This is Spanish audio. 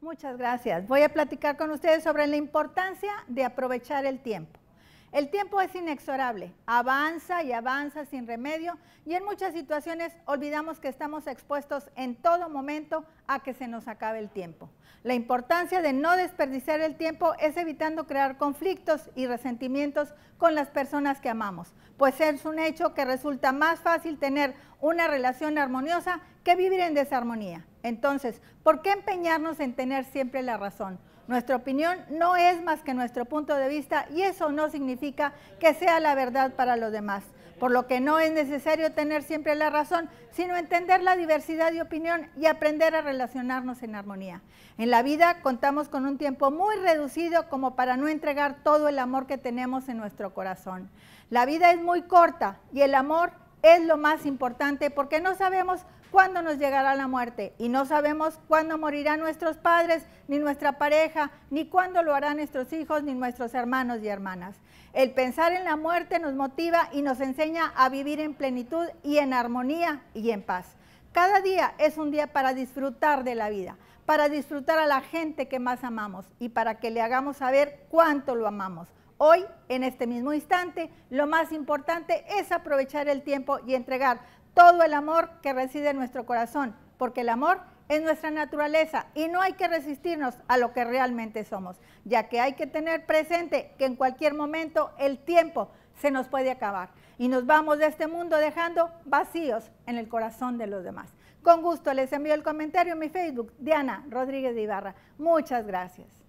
Muchas gracias. Voy a platicar con ustedes sobre la importancia de aprovechar el tiempo. El tiempo es inexorable, avanza y avanza sin remedio y en muchas situaciones olvidamos que estamos expuestos en todo momento a que se nos acabe el tiempo. La importancia de no desperdiciar el tiempo es evitando crear conflictos y resentimientos con las personas que amamos, pues es un hecho que resulta más fácil tener una relación armoniosa que vivir en desarmonía. Entonces, ¿por qué empeñarnos en tener siempre la razón? Nuestra opinión no es más que nuestro punto de vista y eso no significa que sea la verdad para los demás, por lo que no es necesario tener siempre la razón, sino entender la diversidad de opinión y aprender a relacionarnos en armonía. En la vida contamos con un tiempo muy reducido como para no entregar todo el amor que tenemos en nuestro corazón. La vida es muy corta y el amor es lo más importante porque no sabemos cuándo nos llegará la muerte y no sabemos cuándo morirán nuestros padres, ni nuestra pareja, ni cuándo lo harán nuestros hijos, ni nuestros hermanos y hermanas. El pensar en la muerte nos motiva y nos enseña a vivir en plenitud y en armonía y en paz. Cada día es un día para disfrutar de la vida, para disfrutar a la gente que más amamos y para que le hagamos saber cuánto lo amamos. Hoy, en este mismo instante, lo más importante es aprovechar el tiempo y entregar todo el amor que reside en nuestro corazón, porque el amor es nuestra naturaleza y no hay que resistirnos a lo que realmente somos, ya que hay que tener presente que en cualquier momento el tiempo se nos puede acabar y nos vamos de este mundo dejando vacíos en el corazón de los demás. Con gusto les envío el comentario en mi Facebook, Diana Rodríguez Ibarra. Muchas gracias.